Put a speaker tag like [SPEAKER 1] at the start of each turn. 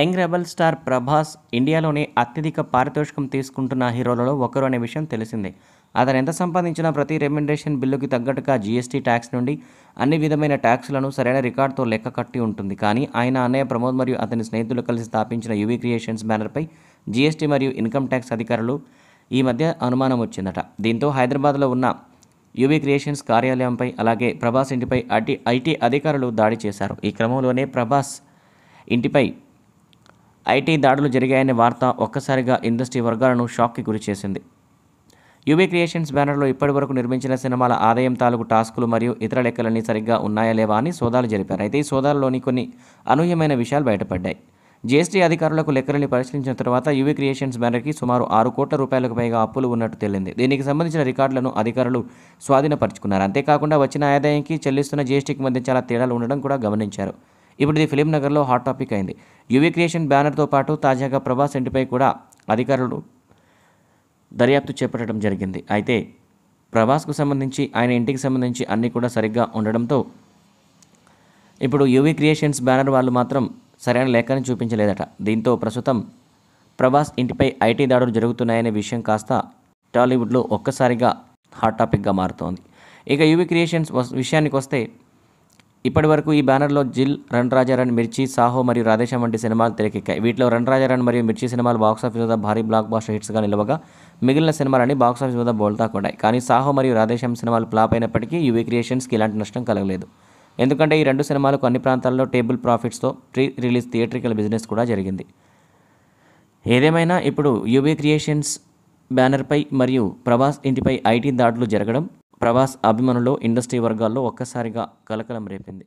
[SPEAKER 1] young rebel star Prabhas ఇండియాలోనే అత్యధిక పారితోషికం తీసుకుంటున్న హీరోలలో ఒకరు అనే విషయం తెలిసిందే అతను ఎంత సంపాదించినా ప్రతి రెమ్యునరేషన్ బిల్లుకి తగ్గట్టుగా జీఎస్టీ ట్యాక్స్ నుండి అన్ని విధమైన ట్యాక్సులను సరైన రికార్డుతో లెక్క కట్టి ఉంటుంది కానీ ఆయన అన్నయ్య ప్రమోద్ మరియు అతని స్నేహితులు కలిసి స్థాపించిన యువీ క్రియేషన్స్ బ్యానర్పై జీఎస్టీ మరియు ఇన్కమ్ ట్యాక్స్ అధికారులు ఈ మధ్య అనుమానం వచ్చిందట దీంతో హైదరాబాద్లో ఉన్న యువీ క్రియేషన్స్ కార్యాలయంపై అలాగే ప్రభాస్ ఇంటిపై ఐటీ ఐటీ అధికారులు దాడి చేశారు ఈ క్రమంలోనే ప్రభాస్ ఇంటిపై ఐటీ దాడులు జరిగాయనే వార్త ఒక్కసారిగా ఇండస్ట్రీ వర్గాలను షాక్కి గురిచేసింది యువీ క్రియేషన్స్ బ్యానర్లో ఇప్పటివరకు నిర్మించిన సినిమాల ఆదాయం తాలూకు టాస్కులు మరియు ఇతర లెక్కలన్నీ సరిగ్గా ఉన్నాయా లేవా అని సోదాలు జరిపారు అయితే ఈ సోదాలలోని కొన్ని అనూహ్యమైన విషయాలు బయటపడ్డాయి జీఎస్టీ అధికారులకు లెక్కలని పరిశీలించిన తర్వాత యువీ క్రియేషన్స్ బ్యానర్కి సుమారు ఆరు కోట్ల రూపాయలకు పైగా అప్పులు ఉన్నట్టు తేలింది దీనికి సంబంధించిన రికార్డులను అధికారులు స్వాధీనపరుచుకున్నారు అంతేకాకుండా వచ్చిన ఆదాయానికి చెల్లిస్తున్న జీఎస్టీకి మధ్య చాలా తేడాలు ఉండడం కూడా గమనించారు ఇప్పుడు ఇది ఫిలిం నగర్లో హాట్ టాపిక్ అయింది యువీ క్రియేషన్ బ్యానర్తో పాటు తాజాగా ప్రభాస్ ఇంటిపై కూడా అధికారులు దర్యాప్తు చేపట్టడం జరిగింది అయితే ప్రభాస్కు సంబంధించి ఆయన ఇంటికి సంబంధించి అన్నీ కూడా సరిగ్గా ఉండడంతో ఇప్పుడు యువీ క్రియేషన్స్ బ్యానర్ వాళ్ళు మాత్రం సరైన లేఖని చూపించలేదట దీంతో ప్రస్తుతం ప్రభాస్ ఇంటిపై ఐటీ దాడులు జరుగుతున్నాయనే విషయం కాస్త టాలీవుడ్లో ఒక్కసారిగా హాట్ టాపిక్గా మారుతోంది ఇక యువీ క్రియేషన్స్ విషయానికి వస్తే ఇప్పటి వరకు ఈ బ్యానర్లో జిల్ రణ్ రాజా మిర్చి సాహో మరియు రాధేశం వంటి సినిమాలు తెరకెక్కాయి వీటిలో రణ్ రాజా మరియు మిర్చి సినిమాలు బాక్సాఫీస్ వద్ద భారీ బ్లాక్ బాస్టర్ హిట్స్గా నిలవగా మిగిలిన సినిమాలన్నీ బాక్సాఫీస్ వద్ద బోల్తా కొన్నాయి కానీ సాహో మరియు రాధేశం సినిమాలు ఫ్లాప్ అయినప్పటికీ యువీ క్రియేషన్స్కి ఇలాంటి నష్టం కలగలేదు ఎందుకంటే ఈ రెండు సినిమాలకు అన్ని ప్రాంతాల్లో టేబుల్ ప్రాఫిట్స్తో ప్రీ రిలీజ్ థియేట్రికల్ బిజినెస్ కూడా జరిగింది ఏదేమైనా ఇప్పుడు యువీ క్రియేషన్స్ బ్యానర్పై మరియు ప్రభాస్ ఇంటిపై ఐటీ దాడులు జరగడం ప్రభాస్ అభిమానులు ఇండస్ట్రీ వర్గాల్లో ఒక్కసారిగా కలకలం రేపింది